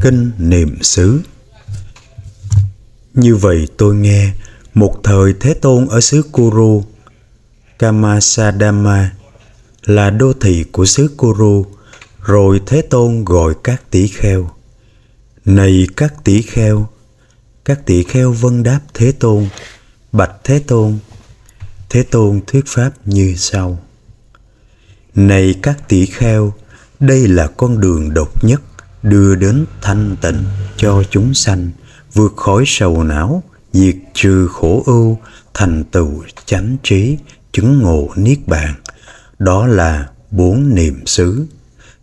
kinh niệm xứ như vậy tôi nghe một thời thế tôn ở xứ kuru kamasadama là đô thị của xứ kuru rồi thế tôn gọi các tỷ kheo này các tỷ kheo các tỷ kheo vân đáp thế tôn bạch thế tôn thế tôn thuyết pháp như sau này các tỷ kheo đây là con đường độc nhất đưa đến thanh tịnh cho chúng sanh vượt khỏi sầu não diệt trừ khổ ưu thành tựu chánh trí chứng ngộ niết bàn đó là bốn niệm xứ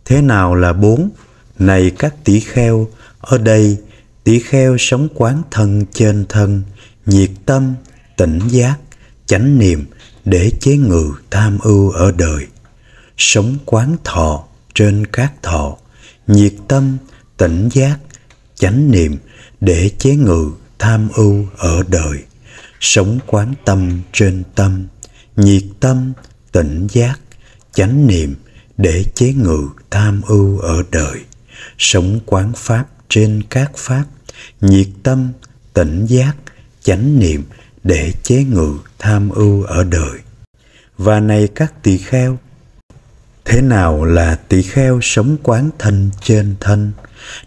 thế nào là bốn này các tỷ kheo ở đây tỷ kheo sống quán thân trên thân nhiệt tâm tỉnh giác chánh niệm để chế ngự tham ưu ở đời sống quán thọ trên các thọ nhiệt tâm, tỉnh giác, chánh niệm để chế ngự tham ưu ở đời, sống quán tâm trên tâm, nhiệt tâm, tỉnh giác, chánh niệm để chế ngự tham ưu ở đời, sống quán pháp trên các pháp, nhiệt tâm, tỉnh giác, chánh niệm để chế ngự tham ưu ở đời. Và này các tỳ kheo, Thế nào là tỷ kheo sống quán thân trên thân?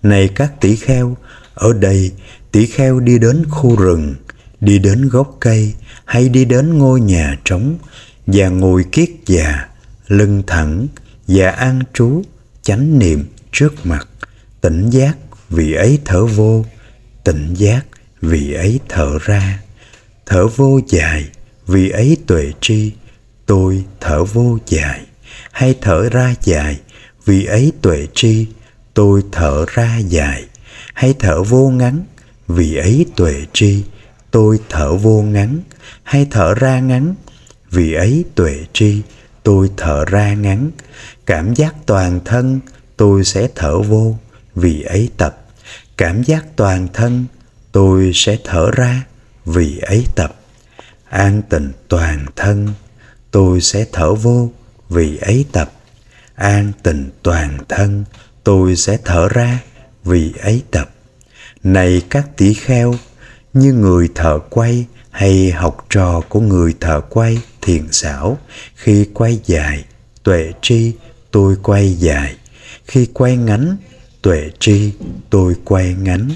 Này các tỷ kheo, ở đây tỷ kheo đi đến khu rừng, đi đến gốc cây hay đi đến ngôi nhà trống và ngồi kiết già, lưng thẳng và an trú, chánh niệm trước mặt, tỉnh giác vì ấy thở vô, tỉnh giác vì ấy thở ra, thở vô dài vì ấy tuệ tri, tôi thở vô dài hay thở ra dài, vì ấy tuệ tri, tôi thở ra dài, hay thở vô ngắn, vì ấy tuệ tri, tôi thở vô ngắn, hay thở ra ngắn, vì ấy tuệ tri, tôi thở ra ngắn, cảm giác toàn thân, tôi sẽ thở vô, vì ấy tập, cảm giác toàn thân, tôi sẽ thở ra, vì ấy tập, an tịnh toàn thân, tôi sẽ thở vô, vì ấy tập an tình toàn thân tôi sẽ thở ra vì ấy tập này các tỷ kheo như người thợ quay hay học trò của người thợ quay thiền xảo khi quay dài tuệ tri tôi quay dài khi quay ngắn tuệ tri tôi quay ngắn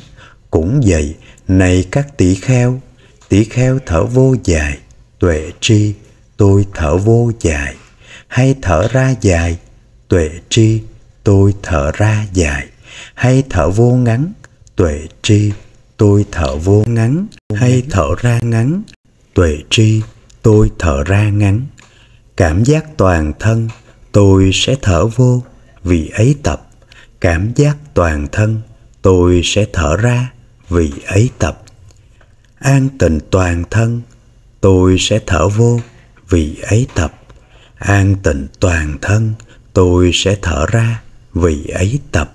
cũng vậy này các tỷ kheo tỷ kheo thở vô dài tuệ tri tôi thở vô dài hay thở ra dài tuệ tri tôi thở ra dài hay thở vô ngắn tuệ tri tôi thở vô ngắn hay thở ra ngắn tuệ tri tôi thở ra ngắn cảm giác toàn thân tôi sẽ thở vô vì ấy tập cảm giác toàn thân tôi sẽ thở ra vì ấy tập an tịnh toàn thân tôi sẽ thở vô vì ấy tập An tịnh toàn thân, tôi sẽ thở ra, vì ấy tập.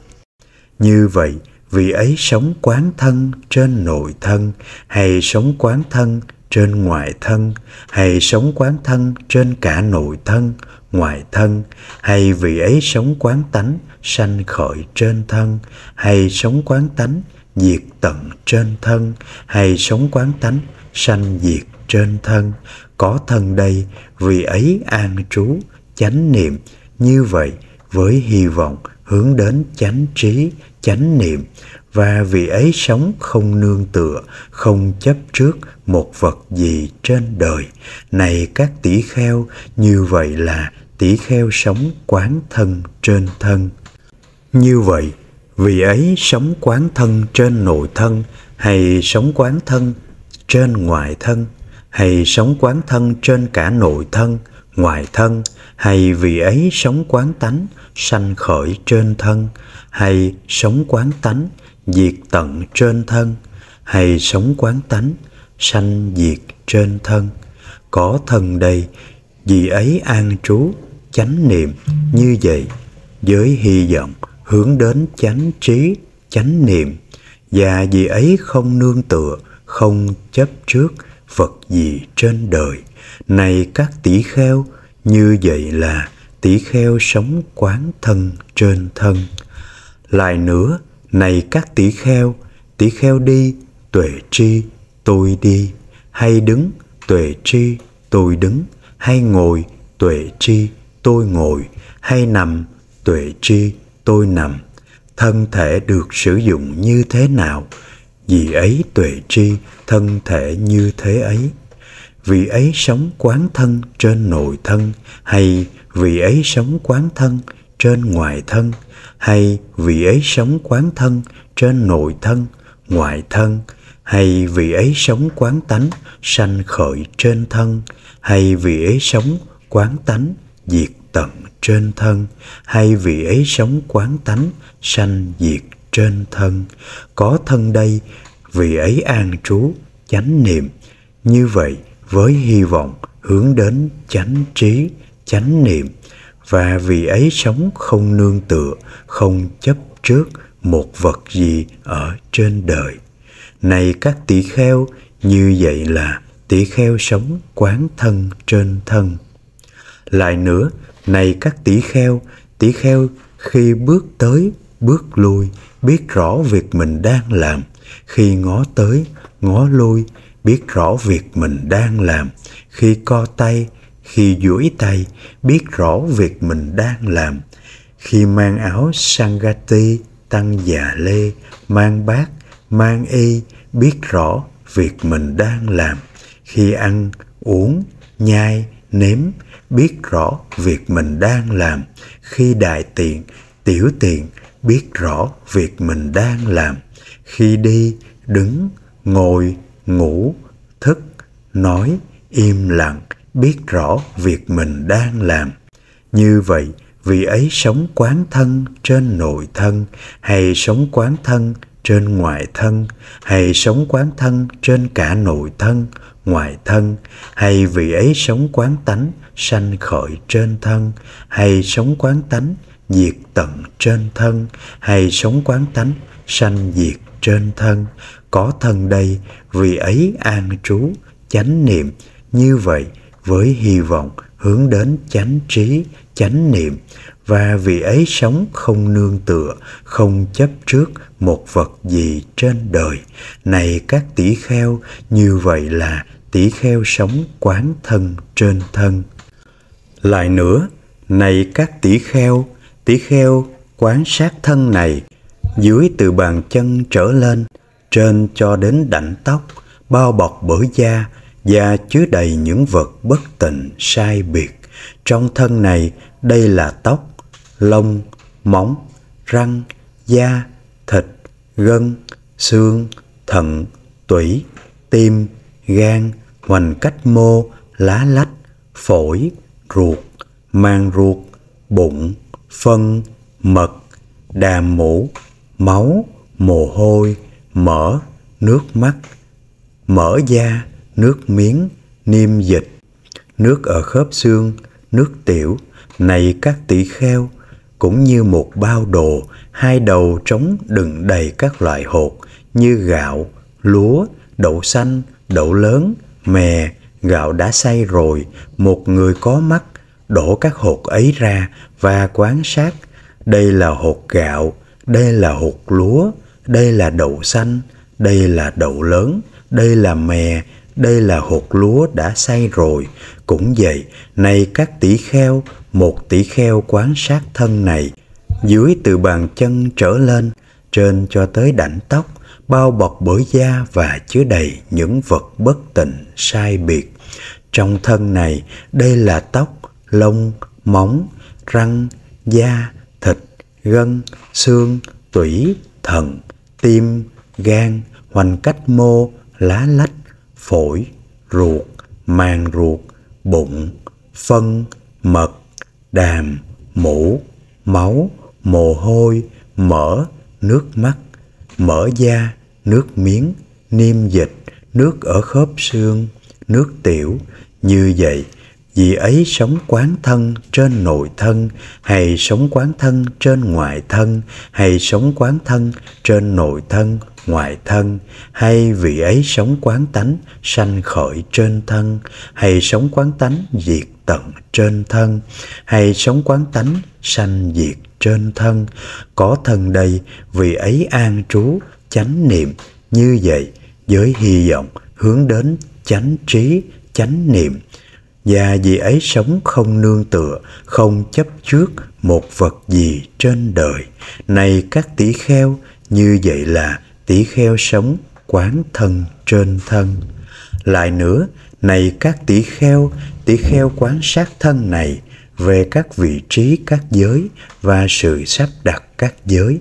Như vậy, vì ấy sống quán thân trên nội thân, hay sống quán thân trên ngoại thân, hay sống quán thân trên cả nội thân, ngoại thân, hay vì ấy sống quán tánh, sanh khởi trên thân, hay sống quán tánh, diệt tận trên thân, hay sống quán tánh, sanh diệt trên thân có thân đây vì ấy an trú chánh niệm như vậy với hy vọng hướng đến chánh trí chánh niệm và vì ấy sống không nương tựa không chấp trước một vật gì trên đời này các tỷ kheo như vậy là tỷ kheo sống quán thân trên thân như vậy vì ấy sống quán thân trên nội thân hay sống quán thân trên ngoại thân hay sống quán thân trên cả nội thân, ngoài thân, hay vì ấy sống quán tánh, sanh khởi trên thân, hay sống quán tánh, diệt tận trên thân, hay sống quán tánh, sanh diệt trên thân. Có thân đây, vì ấy an trú, chánh niệm như vậy, với hy vọng hướng đến chánh trí, chánh niệm, và vì ấy không nương tựa, không chấp trước, Phật gì trên đời Này các tỷ kheo Như vậy là tỷ kheo sống quán thân trên thân Lại nữa Này các tỷ kheo Tỷ kheo đi tuệ tri tôi đi Hay đứng tuệ tri tôi đứng Hay ngồi tuệ tri tôi ngồi Hay nằm tuệ tri tôi nằm thân thể được sử dụng như thế nào vì ấy tuệ tri thân thể như thế ấy vì ấy sống quán thân trên nội thân hay vì ấy sống quán thân trên ngoài thân hay vì ấy sống quán thân trên nội thân ngoại thân hay vì ấy sống quán tánh sanh khởi trên thân hay vì ấy sống quán tánh diệt tận trên thân hay vì ấy sống quán tánh sanh diệt trên thân có thân đây vì ấy an trú chánh niệm như vậy với hy vọng hướng đến chánh trí chánh niệm và vì ấy sống không nương tựa không chấp trước một vật gì ở trên đời này các tỷ kheo như vậy là tỷ kheo sống quán thân trên thân lại nữa này các tỷ kheo tỷ kheo khi bước tới bước lui biết rõ việc mình đang làm khi ngó tới ngó lui biết rõ việc mình đang làm khi co tay khi duỗi tay biết rõ việc mình đang làm khi mang áo sangati tăng già lê mang bát mang y biết rõ việc mình đang làm khi ăn uống nhai nếm biết rõ việc mình đang làm khi đại tiện tiểu tiện biết rõ việc mình đang làm khi đi đứng ngồi ngủ thức nói im lặng biết rõ việc mình đang làm như vậy vị ấy sống quán thân trên nội thân hay sống quán thân trên ngoại thân hay sống quán thân trên cả nội thân ngoại thân hay vị ấy sống quán tánh sanh khởi trên thân hay sống quán tánh diệt tận trên thân hay sống quán tánh sanh diệt trên thân có thân đây vì ấy an trú chánh niệm như vậy với hy vọng hướng đến chánh trí chánh niệm và vì ấy sống không nương tựa không chấp trước một vật gì trên đời này các tỷ kheo như vậy là tỷ kheo sống quán thân trên thân lại nữa này các tỷ kheo tỷ kheo quán sát thân này dưới từ bàn chân trở lên trên cho đến đảnh tóc bao bọc bởi da và chứa đầy những vật bất tịnh sai biệt trong thân này đây là tóc lông móng răng da thịt gân xương thận tủy tim gan hoành cách mô lá lách phổi ruột mang ruột bụng phân, mật, đàm mũ, máu, mồ hôi, mỡ, nước mắt, mỡ da, nước miếng, niêm dịch, nước ở khớp xương, nước tiểu, này các tỷ kheo, cũng như một bao đồ, hai đầu trống đựng đầy các loại hột như gạo, lúa, đậu xanh, đậu lớn, mè, gạo đã xay rồi, một người có mắt đổ các hột ấy ra và quan sát đây là hột gạo đây là hột lúa đây là đậu xanh đây là đậu lớn đây là mè đây là hột lúa đã say rồi cũng vậy này các tỷ kheo một tỷ kheo quán sát thân này dưới từ bàn chân trở lên trên cho tới đảnh tóc bao bọc bởi da và chứa đầy những vật bất tịnh sai biệt trong thân này đây là tóc lông, móng, răng, da, thịt, gân, xương, tủy, thận, tim, gan, hoành cách mô, lá lách, phổi, ruột, màng ruột, bụng, phân, mật, đàm, mũ, máu, mồ hôi, mỡ, nước mắt, mỡ da, nước miếng, niêm dịch, nước ở khớp xương, nước tiểu. Như vậy, vì ấy sống quán thân trên nội thân hay sống quán thân trên ngoại thân hay sống quán thân trên nội thân ngoại thân hay vì ấy sống quán tánh sanh khởi trên thân hay sống quán tánh diệt tận trên thân hay sống quán tánh sanh diệt trên thân có thân đây vì ấy an trú chánh niệm như vậy với hy vọng hướng đến chánh trí chánh niệm và vì ấy sống không nương tựa, không chấp trước một vật gì trên đời. Này các tỷ kheo, như vậy là tỷ kheo sống quán thân trên thân. Lại nữa, này các tỷ kheo, tỷ kheo quán sát thân này về các vị trí các giới và sự sắp đặt các giới.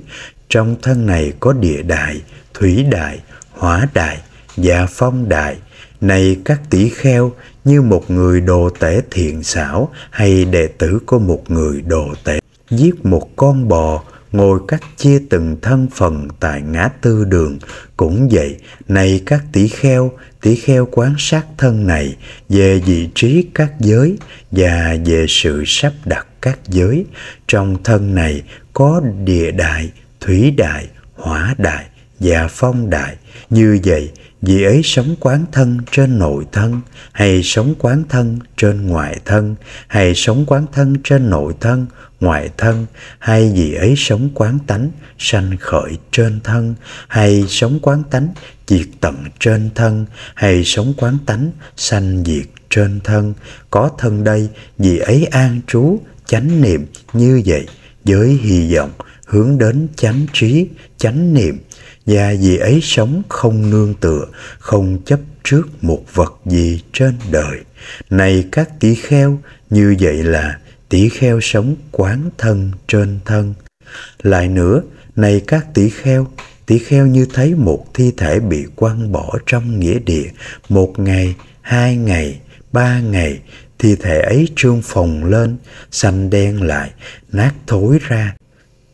Trong thân này có địa đại, thủy đại, hỏa đại, và phong đại, này các tỷ kheo, như một người đồ tể thiện xảo hay đệ tử của một người đồ tể giết một con bò ngồi cắt chia từng thân phần tại ngã tư đường cũng vậy này các tỷ kheo tỷ kheo quan sát thân này về vị trí các giới và về sự sắp đặt các giới trong thân này có địa đại thủy đại hỏa đại và phong đại như vậy vì ấy sống quán thân trên nội thân, hay sống quán thân trên ngoại thân, hay sống quán thân trên nội thân, ngoại thân, hay vì ấy sống quán tánh, sanh khởi trên thân, hay sống quán tánh, diệt tận trên thân, hay sống quán tánh, sanh diệt trên thân, có thân đây, vì ấy an trú, chánh niệm như vậy, với hy vọng hướng đến chánh trí, chánh niệm, và vì ấy sống không nương tựa, không chấp trước một vật gì trên đời. Này các tỷ kheo, như vậy là tỷ kheo sống quán thân trên thân. Lại nữa, này các tỷ kheo, tỷ kheo như thấy một thi thể bị quăng bỏ trong nghĩa địa một ngày, hai ngày, ba ngày, thi thể ấy trương phồng lên, xanh đen lại, nát thối ra.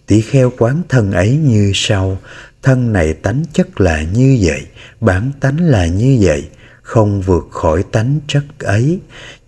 Tỷ kheo quán thân ấy như sau, thân này tánh chất là như vậy, bản tánh là như vậy, không vượt khỏi tánh chất ấy.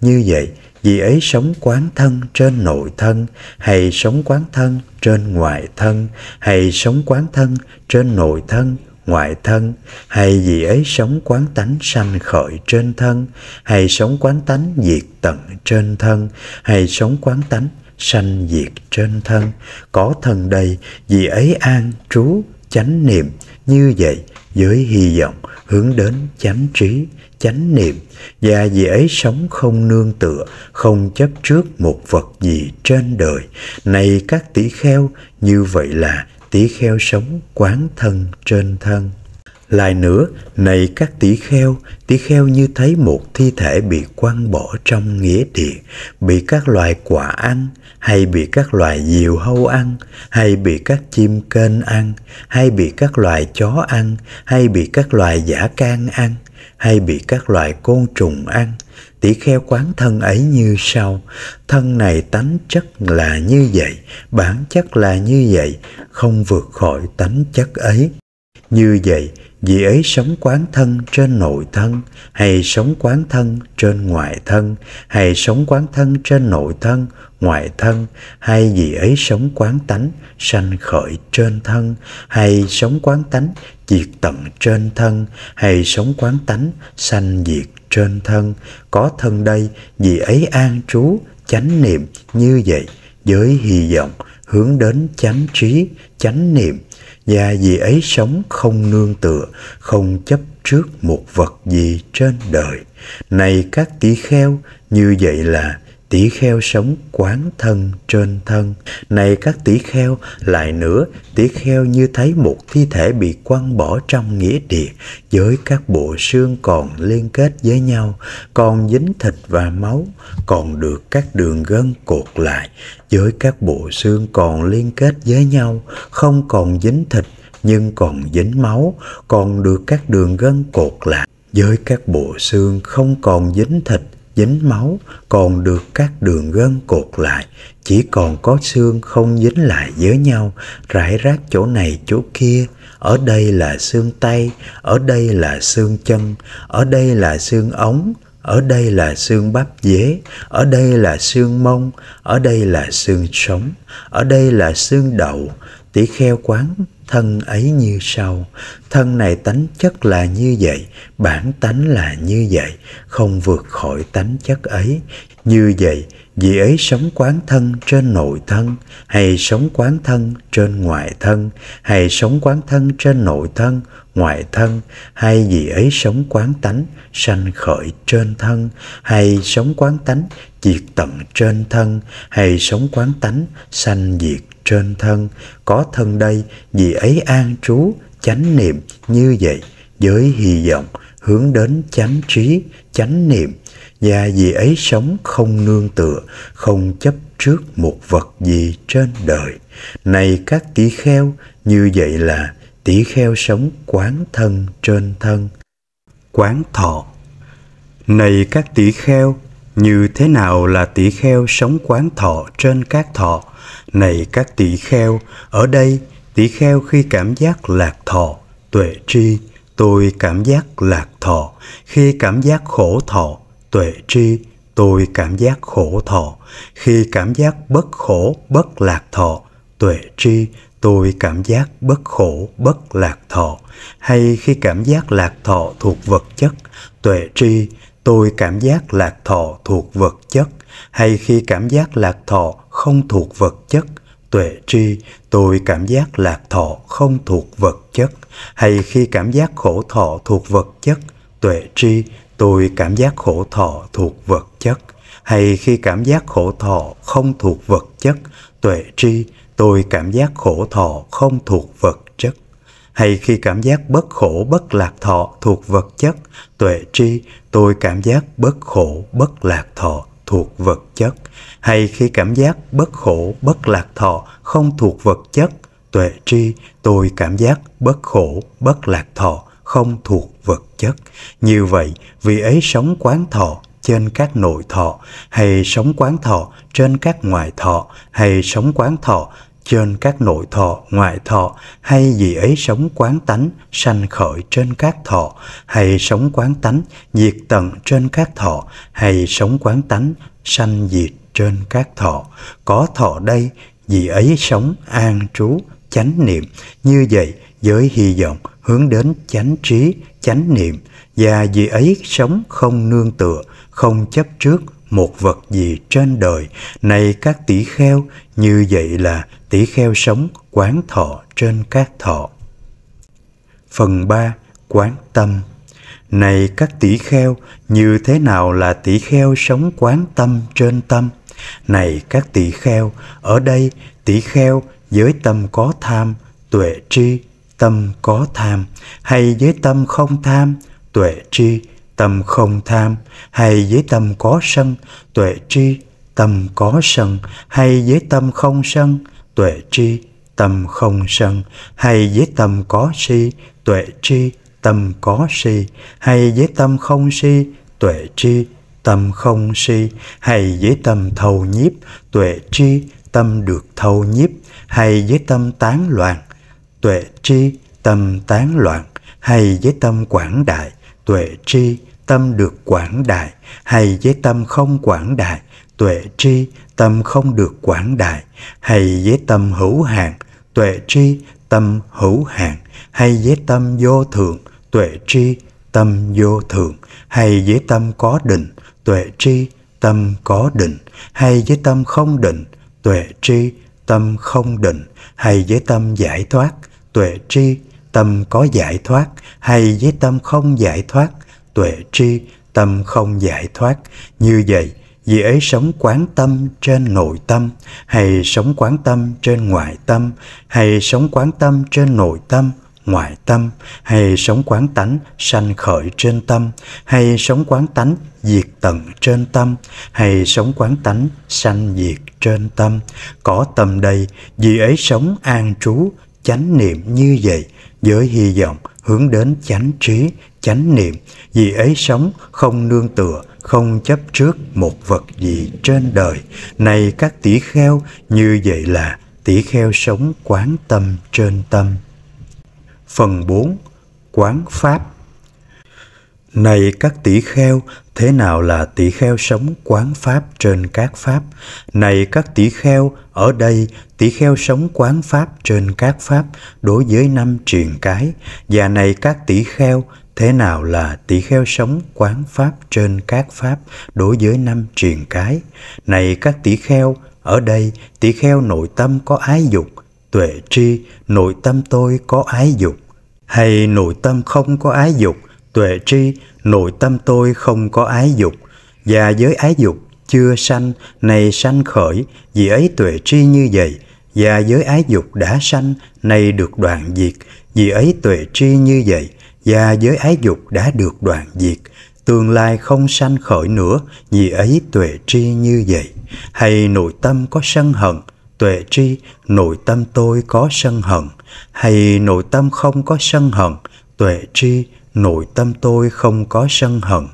Như vậy, vì ấy sống quán thân trên nội thân, hay sống quán thân trên ngoại thân, hay sống quán thân trên nội thân, ngoại thân, hay vì ấy sống quán tánh sanh khởi trên thân, hay sống quán tánh diệt tận trên thân, hay sống quán tánh sanh diệt trên thân, có thân đầy vì ấy an trú chánh niệm như vậy với hy vọng hướng đến chánh trí chánh niệm và vì ấy sống không nương tựa không chấp trước một vật gì trên đời này các tỷ kheo như vậy là tỷ kheo sống quán thân trên thân lại nữa, này các tỷ kheo, tỷ kheo như thấy một thi thể bị quăng bỏ trong nghĩa địa, bị các loài quả ăn, hay bị các loài diều hâu ăn, hay bị các chim kênh ăn, hay bị các loài chó ăn, hay bị các loài giả can ăn, hay bị các loài côn trùng ăn. Tỷ kheo quán thân ấy như sau, thân này tánh chất là như vậy, bản chất là như vậy, không vượt khỏi tánh chất ấy. Như vậy, vì ấy sống quán thân trên nội thân, hay sống quán thân trên ngoại thân, hay sống quán thân trên nội thân, ngoại thân, hay vì ấy sống quán tánh, sanh khởi trên thân, hay sống quán tánh, diệt tận trên thân, hay sống quán tánh, sanh diệt trên thân, có thân đây, vì ấy an trú, chánh niệm như vậy, với hy vọng hướng đến chánh trí, chánh niệm, và vì ấy sống không nương tựa, không chấp trước một vật gì trên đời. Này các tỷ kheo, như vậy là tỷ kheo sống quán thân trên thân này các tỷ kheo lại nữa tỷ kheo như thấy một thi thể bị quăng bỏ trong nghĩa địa với các bộ xương còn liên kết với nhau còn dính thịt và máu còn được các đường gân cột lại với các bộ xương còn liên kết với nhau không còn dính thịt nhưng còn dính máu còn được các đường gân cột lại với các bộ xương không còn dính thịt dính máu còn được các đường gân cột lại chỉ còn có xương không dính lại với nhau rải rác chỗ này chỗ kia ở đây là xương tay ở đây là xương chân ở đây là xương ống ở đây là xương bắp dế, ở đây là xương mông, ở đây là xương sống, ở đây là xương đậu. Tỷ kheo quán thân ấy như sau thân này tánh chất là như vậy bản tánh là như vậy không vượt khỏi tánh chất ấy như vậy vì ấy sống quán thân trên nội thân hay sống quán thân trên ngoại thân hay sống quán thân trên nội thân ngoại thân hay vì ấy sống quán tánh sanh khởi trên thân hay sống quán tánh diệt tận trên thân hay sống quán tánh sanh diệt trên thân có thân đây vì ấy an trú chánh niệm như vậy với hy vọng hướng đến chánh trí chánh niệm và vì ấy sống không nương tựa không chấp trước một vật gì trên đời này các tỷ kheo như vậy là tỷ kheo sống quán thân trên thân quán thọ này các tỷ kheo như thế nào là tỷ kheo sống quán thọ trên các thọ? Này các tỷ kheo, ở đây tỷ kheo khi cảm giác lạc thọ, tuệ tri, tôi cảm giác lạc thọ. Khi cảm giác khổ thọ, tuệ tri, tôi cảm giác khổ thọ. Khi cảm giác bất khổ, bất lạc thọ, tuệ tri, tôi cảm giác bất khổ, bất lạc thọ. Hay khi cảm giác lạc thọ thuộc vật chất, tuệ tri, tôi cảm giác lạc thọ thuộc vật chất hay khi cảm giác lạc thọ không thuộc vật chất tuệ tri tôi cảm giác lạc thọ không thuộc vật chất hay khi cảm giác khổ thọ thuộc vật chất tuệ tri tôi cảm giác khổ thọ thuộc vật chất hay khi cảm giác khổ thọ không thuộc vật chất tuệ tri tôi cảm giác khổ thọ không thuộc vật chất hay khi cảm giác bất khổ bất lạc thọ thuộc vật chất tuệ tri tôi cảm giác bất khổ bất lạc thọ thuộc vật chất hay khi cảm giác bất khổ bất lạc thọ không thuộc vật chất tuệ tri tôi cảm giác bất khổ bất lạc thọ không thuộc vật chất như vậy vì ấy sống quán thọ trên các nội thọ hay sống quán thọ trên các ngoại thọ hay sống quán thọ trên các nội thọ, ngoại thọ hay gì ấy sống quán tánh, sanh khởi trên các thọ, hay sống quán tánh, diệt tận trên các thọ, hay sống quán tánh, sanh diệt trên các thọ. Có thọ đây, gì ấy sống an trú, chánh niệm. Như vậy, với hy vọng hướng đến chánh trí, chánh niệm, và vì ấy sống không nương tựa, không chấp trước một vật gì trên đời, này các tỷ kheo, như vậy là tỷ kheo sống quán thọ trên các thọ. Phần 3. Quán tâm Này các tỷ kheo, như thế nào là tỷ kheo sống quán tâm trên tâm? Này các tỷ kheo, ở đây tỷ kheo với tâm có tham, tuệ tri, tâm có tham, hay với tâm không tham, tuệ tri, tâm không tham, hay với tâm có sân, tuệ tri, tâm có sân, hay với tâm không sân, tuệ tri tâm không sân hay với tâm có si tuệ tri tâm có si hay với tâm không si tuệ tri tâm không si hay với tâm thâu nhiếp tuệ tri tâm được thâu nhiếp hay với tâm tán loạn tuệ tri tâm tán loạn hay với tâm quảng đại tuệ tri tâm được quảng đại hay với tâm không quảng đại tuệ tri tâm không được quảng đại hay với tâm hữu hạn tuệ tri tâm hữu hạn hay với tâm vô thường tuệ tri tâm vô thường hay với tâm có định tuệ tri tâm có định hay với tâm không định tuệ tri tâm không định hay với tâm giải thoát tuệ tri tâm có giải thoát hay với tâm không giải thoát tuệ tri tâm không giải thoát như vậy vì ấy sống quán tâm trên nội tâm hay sống quán tâm trên ngoại tâm hay sống quán tâm trên nội tâm ngoại tâm hay sống quán tánh sanh khởi trên tâm hay sống quán tánh diệt tận trên tâm hay sống quán tánh sanh diệt trên tâm có tâm đây vì ấy sống an trú chánh niệm như vậy với hy vọng hướng đến chánh trí chánh niệm vì ấy sống không nương tựa không chấp trước một vật gì trên đời này các tỷ kheo như vậy là tỷ kheo sống quán tâm trên tâm phần 4 quán pháp này các tỷ kheo, thế nào là tỷ kheo sống quán pháp trên các pháp? Này các tỷ kheo, ở đây tỷ kheo sống quán pháp trên các pháp đối với năm triền cái. Và này các tỷ kheo, thế nào là tỷ kheo sống quán pháp trên các pháp đối với năm triền cái này các tỷ kheo ở đây tỷ kheo nội tâm có ái dục tuệ tri nội tâm tôi có ái dục hay nội tâm không có ái dục tuệ tri nội tâm tôi không có ái dục và với ái dục chưa sanh này sanh khởi vì ấy tuệ tri như vậy và với ái dục đã sanh này được đoạn diệt vì ấy tuệ tri như vậy và giới ái dục đã được đoạn diệt, tương lai không sanh khởi nữa, vì ấy tuệ tri như vậy. Hay nội tâm có sân hận, tuệ tri, nội tâm tôi có sân hận. Hay nội tâm không có sân hận, tuệ tri, nội tâm tôi không có sân hận.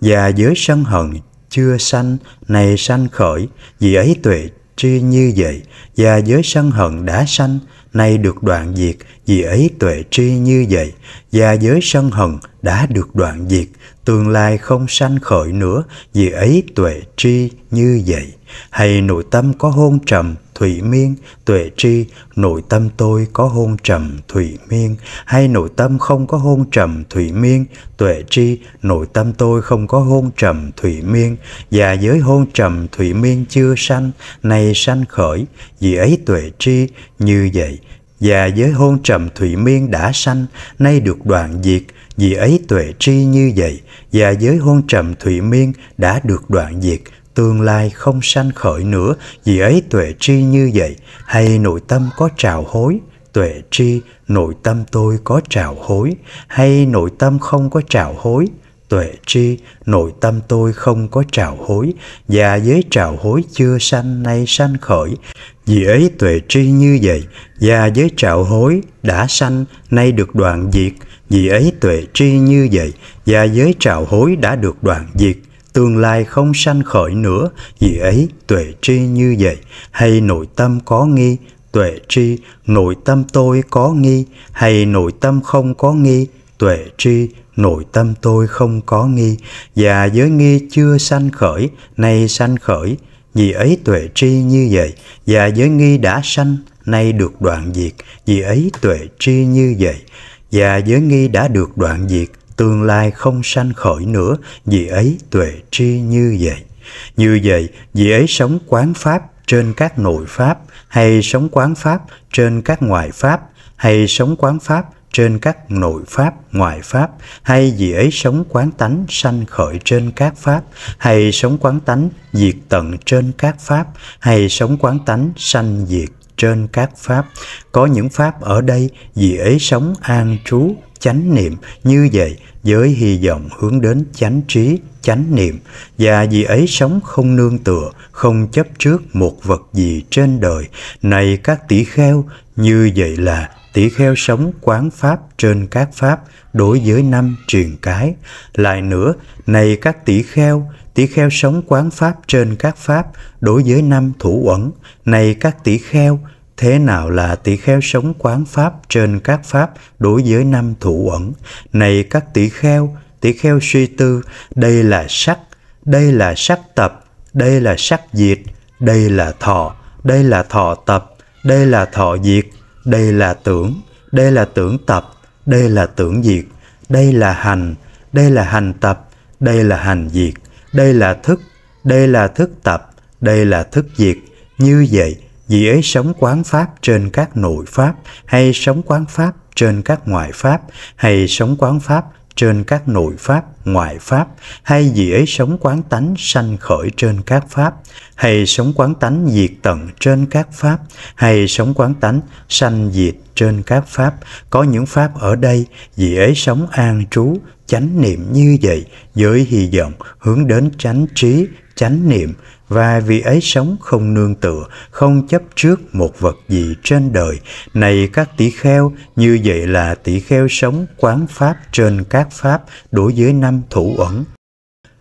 Và giới sân hận chưa sanh, này sanh khởi, vì ấy tuệ tri như vậy, và giới sân hận đã sanh, nay được đoạn diệt, vì ấy tuệ tri như vậy, gia giới sân hận đã được đoạn diệt, tương lai không sanh khởi nữa, vì ấy tuệ tri như vậy hay nội tâm có hôn trầm thủy miên tuệ tri nội tâm tôi có hôn trầm thủy miên hay nội tâm không có hôn trầm thủy miên tuệ tri nội tâm tôi không có hôn trầm thủy miên và giới hôn trầm thủy miên chưa sanh nay sanh khởi vì ấy tuệ tri như vậy và giới hôn trầm thủy miên đã sanh nay được đoạn diệt vì ấy tuệ tri như vậy và giới hôn trầm thủy miên đã được đoạn diệt tương lai không sanh khởi nữa vì ấy tuệ tri như vậy hay nội tâm có trào hối tuệ tri nội tâm tôi có trào hối hay nội tâm không có trào hối tuệ tri nội tâm tôi không có trào hối và với trào hối chưa sanh nay sanh khởi vì ấy tuệ tri như vậy và với trào hối đã sanh nay được đoạn diệt vì ấy tuệ tri như vậy và với trào hối đã được đoạn diệt tương lai không sanh khởi nữa vì ấy tuệ tri như vậy hay nội tâm có nghi tuệ tri nội tâm tôi có nghi hay nội tâm không có nghi tuệ tri nội tâm tôi không có nghi và giới nghi chưa sanh khởi nay sanh khởi vì ấy tuệ tri như vậy và giới nghi đã sanh nay được đoạn diệt vì ấy tuệ tri như vậy và giới nghi đã được đoạn diệt tương lai không sanh khởi nữa, vì ấy tuệ tri như vậy. Như vậy, vì ấy sống quán pháp trên các nội pháp, hay sống quán pháp trên các ngoại pháp, hay sống quán pháp trên các nội pháp, ngoại pháp, hay vì ấy sống quán tánh sanh khởi trên các pháp, hay sống quán tánh diệt tận trên các pháp, hay sống quán tánh sanh diệt trên các pháp. Có những pháp ở đây vì ấy sống an trú, chánh niệm như vậy với hy vọng hướng đến chánh trí chánh niệm và vì ấy sống không nương tựa không chấp trước một vật gì trên đời này các tỷ kheo như vậy là tỷ kheo sống quán pháp trên các pháp đối với năm truyền cái lại nữa này các tỷ kheo tỷ kheo sống quán pháp trên các pháp đối với năm thủ uẩn này các tỷ kheo Thế nào là tỷ kheo sống quán pháp trên các pháp đối với năm thủ ẩn? Này các tỷ kheo, tỷ kheo suy tư, đây là sắc, đây là sắc tập, đây là sắc diệt, đây là thọ, đây là thọ tập, đây là thọ diệt, đây là tưởng, đây là tưởng tập, đây là tưởng diệt, đây là hành, đây là hành tập, đây là hành diệt, đây là thức, đây là thức tập, đây là thức diệt. Như vậy, vì ấy sống quán pháp trên các nội pháp hay sống quán pháp trên các ngoại pháp hay sống quán pháp trên các nội pháp, ngoại pháp, hay vì ấy sống quán tánh sanh khởi trên các pháp, hay sống quán tánh diệt tận trên các pháp, hay sống quán tánh sanh diệt trên các pháp. Có những pháp ở đây, vì ấy sống an trú, chánh niệm như vậy, với hy vọng hướng đến chánh trí, chánh niệm và vì ấy sống không nương tựa, không chấp trước một vật gì trên đời. Này các tỷ kheo, như vậy là tỷ kheo sống quán pháp trên các pháp đối với năm thủ ẩn.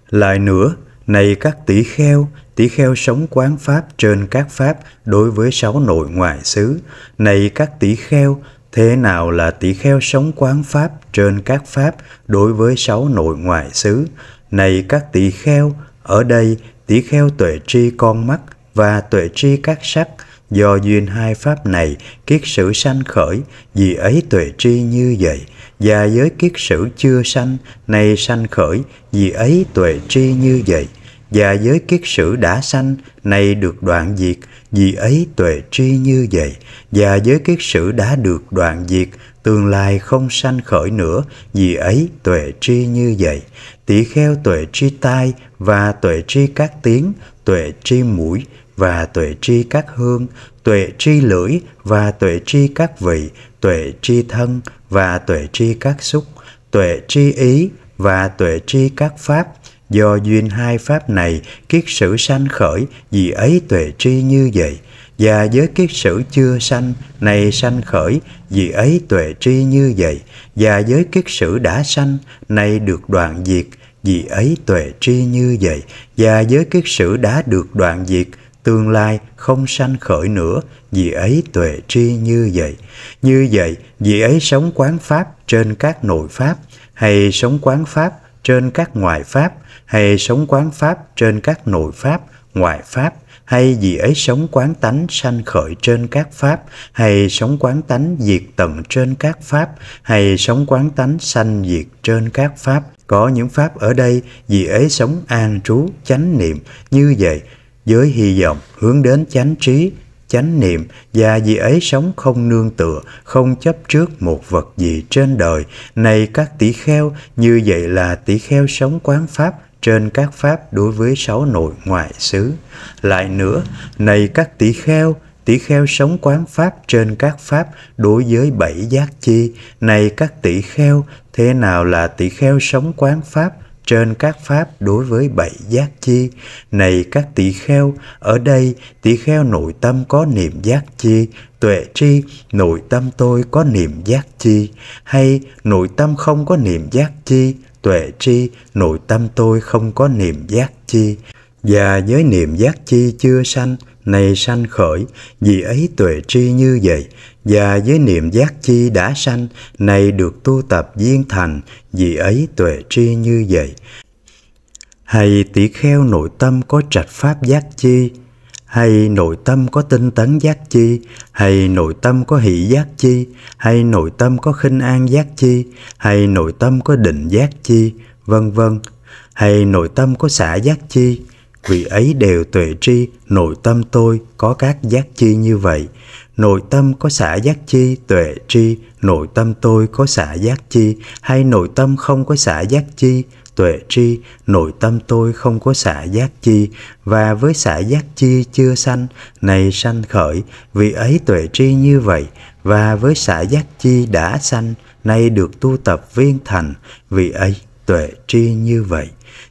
Lại nữa, này các tỷ kheo, tỷ kheo sống quán pháp trên các pháp đối với sáu nội ngoại xứ. Này các tỷ kheo, thế nào là tỷ kheo sống quán pháp trên các pháp đối với sáu nội ngoại xứ? Này các tỷ kheo, ở đây, tỷ kheo tuệ tri con mắt và tuệ tri các sắc, do duyên hai pháp này kiết sử sanh khởi, vì ấy tuệ tri như vậy, và giới kiết sử chưa sanh, nay sanh khởi, vì ấy tuệ tri như vậy, và giới kiết sử đã sanh, nay được đoạn diệt, vì ấy tuệ tri như vậy, và với kiết sử đã được đoạn diệt, tương lai không sanh khởi nữa, vì ấy tuệ tri như vậy. Tỷ kheo tuệ tri tai và tuệ tri các tiếng, tuệ tri mũi và tuệ tri các hương, tuệ tri lưỡi và tuệ tri các vị, tuệ tri thân và tuệ tri các xúc, tuệ tri ý và tuệ tri các pháp, Do duyên hai pháp này, kiết sử sanh khởi, vì ấy tuệ tri như vậy. Và với kiết sử chưa sanh, này sanh khởi, vì ấy tuệ tri như vậy. Và với kiết sử đã sanh, này được đoạn diệt, vì ấy tuệ tri như vậy. Và với kiết sử đã được đoạn diệt, tương lai không sanh khởi nữa, vì ấy tuệ tri như vậy. Như vậy, vì ấy sống quán pháp trên các nội pháp, hay sống quán pháp trên các ngoại pháp, hay sống quán pháp trên các nội pháp, ngoại pháp, hay gì ấy sống quán tánh sanh khởi trên các pháp, hay sống quán tánh diệt tận trên các pháp, hay sống quán tánh sanh diệt trên các pháp. Có những pháp ở đây gì ấy sống an trú, chánh niệm như vậy, với hy vọng hướng đến chánh trí, chánh niệm và gì ấy sống không nương tựa, không chấp trước một vật gì trên đời. Này các tỷ kheo, như vậy là tỷ kheo sống quán pháp, trên các pháp đối với sáu nội ngoại xứ. Lại nữa, này các tỷ kheo, tỷ kheo sống quán pháp trên các pháp đối với bảy giác chi. Này các tỷ kheo, thế nào là tỷ kheo sống quán pháp trên các pháp đối với bảy giác chi này các tỷ kheo ở đây tỷ kheo nội tâm có niệm giác chi tuệ tri nội tâm tôi có niệm giác chi hay nội tâm không có niệm giác chi tuệ tri nội tâm tôi không có niềm giác chi và với niềm giác chi chưa sanh này sanh khởi vì ấy tuệ tri như vậy và với niệm giác chi đã sanh này được tu tập viên thành vì ấy tuệ tri như vậy hay tỷ kheo nội tâm có trạch pháp giác chi hay nội tâm có tinh tấn giác chi, hay nội tâm có hỷ giác chi, hay nội tâm có khinh an giác chi, hay nội tâm có định giác chi, vân vân, hay nội tâm có xả giác chi, vì ấy đều tuệ tri, nội tâm tôi có các giác chi như vậy. Nội tâm có xả giác chi, tuệ tri, nội tâm tôi có xả giác chi, hay nội tâm không có xả giác chi, tuệ tri, nội tâm tôi không có xả giác chi, và với xả giác chi chưa sanh, này sanh khởi, vì ấy tuệ tri như vậy, và với xả giác chi đã sanh, nay được tu tập viên thành, vì ấy tuệ tri như vậy.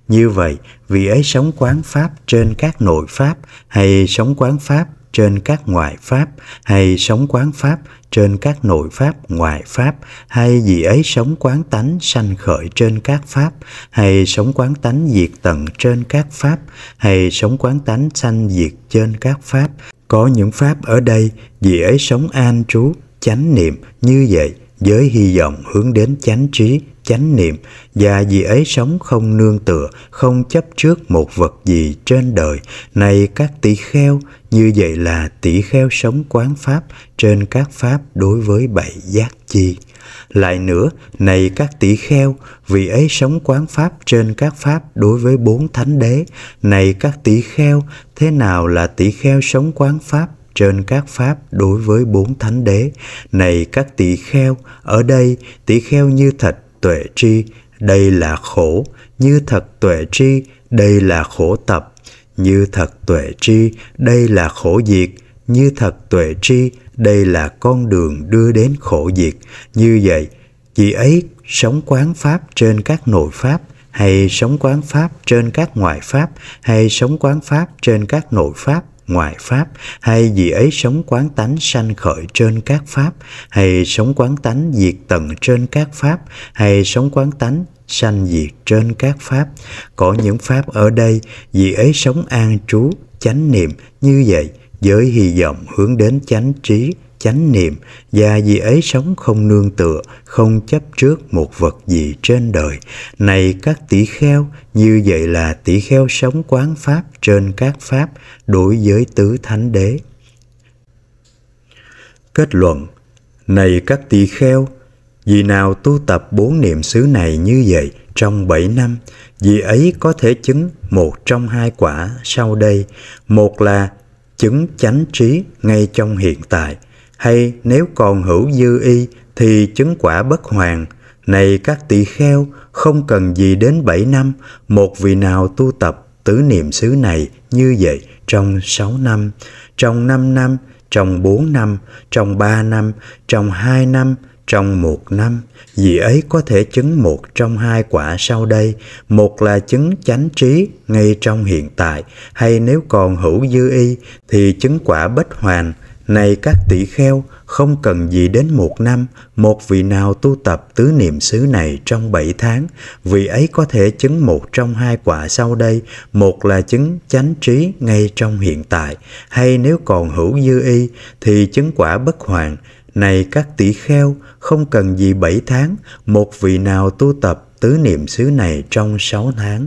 Như vậy, vì ấy sống quán pháp trên các nội pháp hay sống quán pháp trên các ngoại pháp hay sống quán pháp trên các nội pháp ngoại pháp hay gì ấy sống quán tánh sanh khởi trên các pháp hay sống quán tánh diệt tận trên các pháp hay sống quán tánh sanh diệt trên các pháp có những pháp ở đây gì ấy sống an trú chánh niệm như vậy với hy vọng hướng đến chánh trí chánh niệm và vì ấy sống không nương tựa, không chấp trước một vật gì trên đời. Này các tỷ kheo, như vậy là tỷ kheo sống quán pháp trên các pháp đối với bảy giác chi. Lại nữa, này các tỷ kheo, vì ấy sống quán pháp trên các pháp đối với bốn thánh đế. Này các tỷ kheo, thế nào là tỷ kheo sống quán pháp trên các pháp đối với bốn thánh đế. Này các tỷ kheo, ở đây tỷ kheo như thật tuệ tri, đây là khổ, như thật tuệ tri, đây là khổ tập, như thật tuệ tri, đây là khổ diệt, như thật tuệ tri, đây là con đường đưa đến khổ diệt. Như vậy, chị ấy sống quán pháp trên các nội pháp, hay sống quán pháp trên các ngoại pháp, hay sống quán pháp trên các nội pháp, ngoại pháp hay gì ấy sống quán tánh sanh khởi trên các pháp hay sống quán tánh diệt tận trên các pháp hay sống quán tánh sanh diệt trên các pháp có những pháp ở đây vì ấy sống an trú chánh niệm như vậy với hy vọng hướng đến chánh trí chánh niệm và vì ấy sống không nương tựa, không chấp trước một vật gì trên đời. Này các tỷ kheo, như vậy là tỷ kheo sống quán pháp trên các pháp đối với tứ thánh đế. Kết luận Này các tỷ kheo, vì nào tu tập bốn niệm xứ này như vậy trong bảy năm, vì ấy có thể chứng một trong hai quả sau đây. Một là chứng chánh trí ngay trong hiện tại, hay nếu còn hữu dư y thì chứng quả bất hoàn. Này các tỳ kheo, không cần gì đến bảy năm, một vị nào tu tập tứ niệm xứ này như vậy trong sáu năm, trong năm năm, trong bốn năm, trong ba năm, trong hai năm, trong một năm vị ấy có thể chứng một trong hai quả sau đây một là chứng chánh trí ngay trong hiện tại hay nếu còn hữu dư y thì chứng quả bất hoàn này các tỷ kheo, không cần gì đến một năm, một vị nào tu tập tứ niệm xứ này trong bảy tháng, vị ấy có thể chứng một trong hai quả sau đây, một là chứng chánh trí ngay trong hiện tại, hay nếu còn hữu dư y thì chứng quả bất hoàn. Này các tỷ kheo, không cần gì bảy tháng, một vị nào tu tập tứ niệm xứ này trong sáu tháng,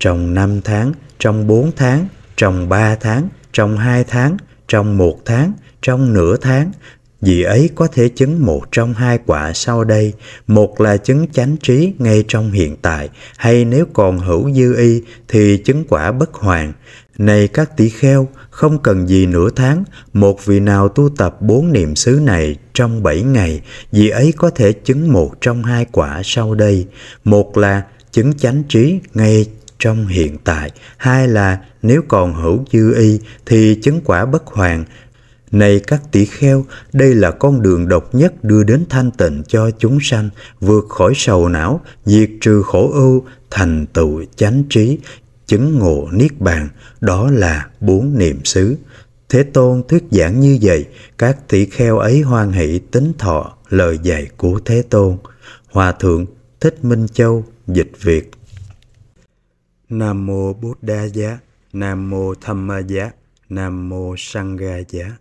trong năm tháng, trong bốn tháng, trong ba tháng, trong hai tháng, trong một tháng, trong nửa tháng, vị ấy có thể chứng một trong hai quả sau đây, một là chứng chánh trí ngay trong hiện tại, hay nếu còn hữu dư y thì chứng quả bất hoàn. Này các tỷ kheo, không cần gì nửa tháng, một vị nào tu tập bốn niệm xứ này trong bảy ngày, vị ấy có thể chứng một trong hai quả sau đây. Một là chứng chánh trí ngay trong hiện tại, hai là nếu còn hữu dư y thì chứng quả bất hoàn. Này các tỷ kheo, đây là con đường độc nhất đưa đến thanh tịnh cho chúng sanh, vượt khỏi sầu não, diệt trừ khổ ưu, thành tựu chánh trí, chứng ngộ niết bàn, đó là bốn niệm xứ. Thế Tôn thuyết giảng như vậy, các tỷ kheo ấy hoan hỷ tính thọ lời dạy của Thế Tôn. Hòa Thượng Thích Minh Châu, dịch Việt Nam mô Bố Đa Giá, Nam mô Tham Ma Giá, Nam mô Sangha Giá.